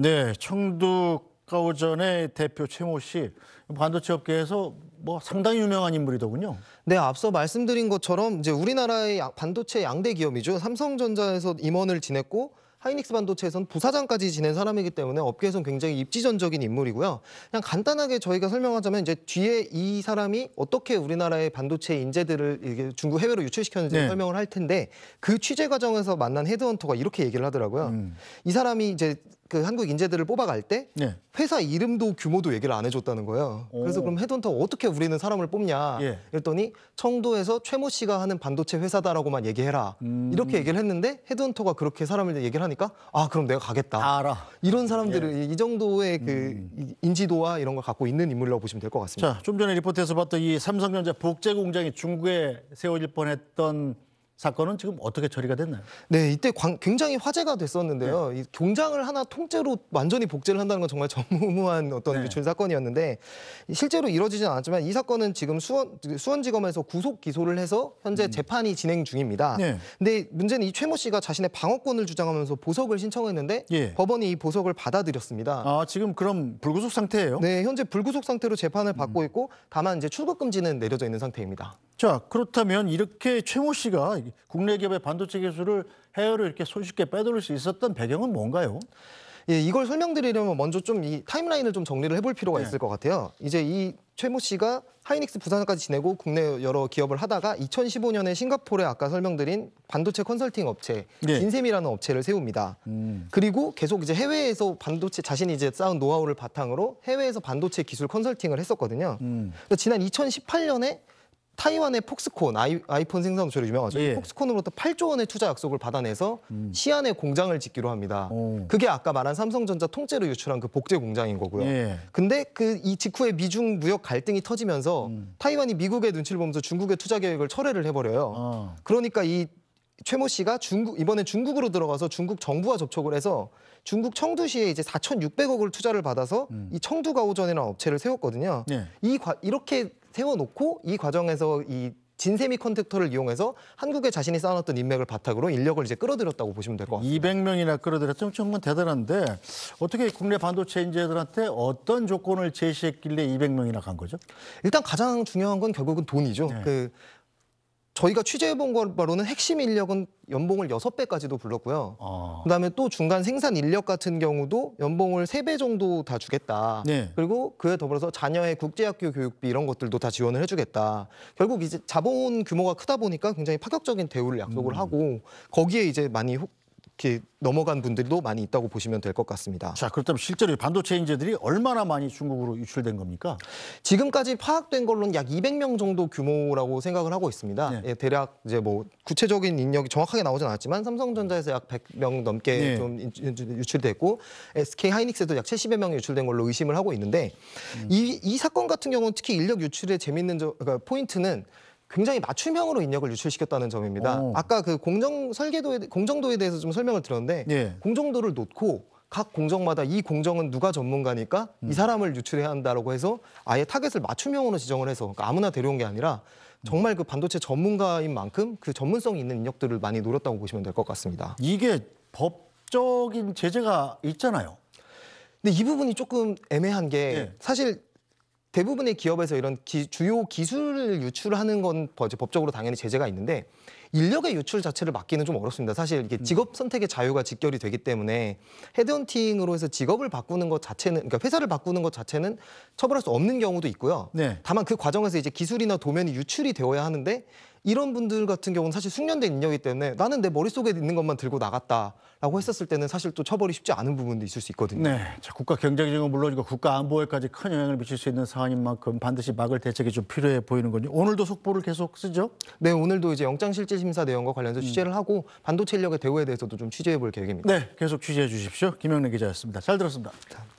네, 청두 가오전의 대표 최모 씨 반도체 업계에서 뭐 상당히 유명한 인물이더군요. 네, 앞서 말씀드린 것처럼 이제 우리나라의 반도체 양대 기업이죠. 삼성전자에서 임원을 지냈고 하이닉스 반도체에선 부사장까지 지낸 사람이기 때문에 업계에선 굉장히 입지전적인 인물이고요. 그냥 간단하게 저희가 설명하자면 이제 뒤에 이 사람이 어떻게 우리나라의 반도체 인재들을 중국 해외로 유출시켰는지 네. 설명을 할 텐데 그 취재 과정에서 만난 헤드헌터가 이렇게 얘기를 하더라고요. 음. 이 사람이 이제 그 한국 인재들을 뽑아갈 때 네. 회사 이름도 규모도 얘기를 안 해줬다는 거예요. 오. 그래서 그럼 헤드헌터 어떻게 우리는 사람을 뽑냐? 예. 이랬더니 청도에서 최모 씨가 하는 반도체 회사다라고만 얘기해라. 음. 이렇게 얘기를 했는데 헤드헌터가 그렇게 사람을 얘기를 하니까 아 그럼 내가 가겠다. 알아. 이런 사람들을 예. 이 정도의 그 음. 인지도와 이런 걸 갖고 있는 인물이라고 보시면 될 것 같습니다. 자, 좀 전에 리포트에서 봤던 이 삼성전자 복제 공장이 중국에 세워질 뻔했던 사건은 지금 어떻게 처리가 됐나요? 네, 이때 광, 굉장히 화제가 됐었는데요. 네. 이 공장을 하나 통째로 완전히 복제를 한다는 건 정말 전무무한 어떤 네. 유출 사건이었는데 실제로 이루어지진 않았지만 이 사건은 지금 수원 수원지검에서 구속 기소를 해서 현재 음. 재판이 진행 중입니다. 네. 근데 문제는 이 최모 씨가 자신의 방어권을 주장하면서 보석을 신청했는데 예. 법원이 이 보석을 받아들였습니다. 아, 지금 그럼 불구속 상태예요? 네, 현재 불구속 상태로 재판을 음. 받고 음. 있고 다만 이제 출국 금지는 내려져 있는 상태입니다. 자, 그렇다면 이렇게 최모 씨가 국내 기업의 반도체 기술을 해외로 이렇게 손쉽게 빼돌릴 수 있었던 배경은 뭔가요? 예, 이걸 설명드리려면 먼저 좀 이 타임라인을 좀 정리를 해볼 필요가 네. 있을 것 같아요. 이제 이 최모 씨가 하이닉스 부산까지 지내고 국내 여러 기업을 하다가 2015년에 싱가포르에 아까 설명드린 반도체 컨설팅 업체 네. 예. 인셈이라는 업체를 세웁니다. 음. 그리고 계속 이제 해외에서 반도체 자신이 이제 쌓은 노하우를 바탕으로 해외에서 반도체 기술 컨설팅을 했었거든요. 음. 지난 2018년에 타이완의 폭스콘 아이, 폰 생산 처로 유명하죠. 예. 폭스콘으로부터 8조 원의 투자 약속을 받아내서 음. 시안의 공장을 짓기로 합니다. 오. 그게 아까 말한 삼성전자 통째로 유출한 그 복제 공장인 거고요. 예. 근데 그 이 직후에 미중 무역 갈등이 터지면서 음. 타이완이 미국의 눈치를 보면서 중국의 투자 계획을 철회를 해버려요. 어. 그러니까 이 최모 씨가 중국 이번에 중국으로 들어가서 중국 정부와 접촉을 해서 중국 청두시에 이제 4,600억을 투자를 받아서 음. 이 청두가오전이라는 업체를 세웠거든요. 예. 이 과, 이렇게 세워놓고 이 과정에서 이 진세미 컨택터를 이용해서 한국에 자신이 쌓아놨던 인맥을 바탕으로 인력을 이제 끌어들였다고 보시면 될 것 같습니다. 200명이나 끌어들였죠. 정말 대단한데 어떻게 국내 반도체 인재들한테 어떤 조건을 제시했길래 200명이나 간 거죠? 일단 가장 중요한 건 결국은 돈이죠. 네. 그 저희가 취재해본 것로는 핵심 인력은 연봉을 여섯 배까지도 불렀고요. 아. 그다음에 또 중간 생산 인력 같은 경우도 연봉을 세배 정도 다 주겠다. 네. 그리고 그에 더불어서 자녀의 국제학교 교육비 이런 것들도 다 지원을 해주겠다. 결국 이제 자본 규모가 크다 보니까 굉장히 파격적인 대우를 약속을 음. 하고 거기에 이제 많이 이렇게 넘어간 분들도 많이 있다고 보시면 될 것 같습니다. 자, 그렇다면 실제로 반도체 인재들이 얼마나 많이 중국으로 유출된 겁니까? 지금까지 파악된 걸로는 약 200명 정도 규모라고 생각을 하고 있습니다. 네. 예, 대략 이제 뭐 구체적인 인력이 정확하게 나오진 않았지만 삼성전자에서 약 100명 넘게 네. 좀 유출됐고 SK 하이닉스도 약 70여 명 유출된 걸로 의심을 하고 있는데 음. 이, 이 사건 같은 경우는 특히 인력 유출의 재밌는 저, 그러니까 포인트는 굉장히 맞춤형으로 인력을 유출시켰다는 점입니다. 오. 아까 그 공정 설계도에 공정도에 대해서 좀 설명을 들었는데 예. 공정도를 놓고 각 공정마다 이 공정은 누가 전문가니까 음. 이 사람을 유출해야 한다라고 해서 아예 타겟을 맞춤형으로 지정을 해서 그러니까 아무나 데려온 게 아니라 정말 그 반도체 전문가인 만큼 그 전문성이 있는 인력들을 많이 노렸다고 보시면 될 것 같습니다. 이게 법적인 제재가 있잖아요. 근데 이 부분이 조금 애매한 게 예. 사실 대부분의 기업에서 이런 기, 주요 기술을 유출하는 건 법적으로 당연히 제재가 있는데 인력의 유출 자체를 막기는 좀 어렵습니다. 사실 이게 음. 직업 선택의 자유가 직결이 되기 때문에 헤드헌팅으로 해서 직업을 바꾸는 것 자체는 그러니까 회사를 바꾸는 것 자체는 처벌할 수 없는 경우도 있고요. 네. 다만 그 과정에서 이제 기술이나 도면이 유출이 되어야 하는데 이런 분들 같은 경우는 사실 숙련된 인력이기 때문에 나는 내 머릿속에 있는 것만 들고 나갔다라고 했었을 때는 사실 또 처벌이 쉽지 않은 부분도 있을 수 있거든요. 네. 자, 국가 경쟁력은 물론이고 국가 안보에까지 큰 영향을 미칠 수 있는 상황인 만큼 반드시 막을 대책이 좀 필요해 보이는군요. 오늘도 속보를 계속 쓰죠? 네, 오늘도 이제 영장 실질 심사 내용과 관련해서 음. 취재를 하고 반도체 력의 대우에 대해서도 좀 취재해 볼 계획입니다. 네, 계속 취재해 주십시오. 김영래 기자였습니다. 잘 들었습니다. 감사합니다.